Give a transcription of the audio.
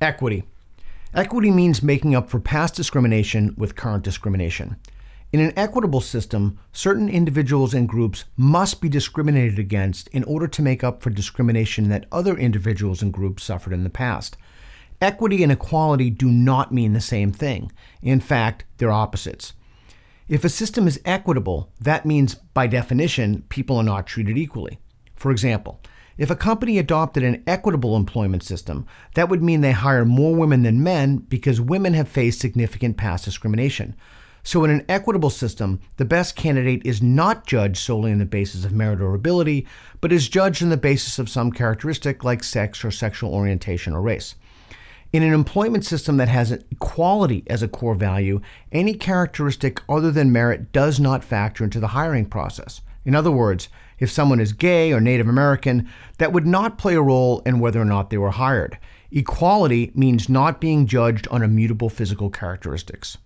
Equity. Equity means making up for past discrimination with current discrimination. In an equitable system, certain individuals and groups must be discriminated against in order to make up for discrimination that other individuals and groups suffered in the past. Equity and equality do not mean the same thing. In fact, they're opposites. If a system is equitable, that means, by definition, people are not treated equally. For example, if a company adopted an equitable employment system, that would mean they hire more women than men because women have faced significant past discrimination. So, in an equitable system, the best candidate is not judged solely on the basis of merit or ability, but is judged on the basis of some characteristic like sex or sexual orientation or race. In an employment system that has equality as a core value, any characteristic other than merit does not factor into the hiring process. In other words, if someone is gay or Native American, that would not play a role in whether or not they were hired. Equality means not being judged on immutable physical characteristics.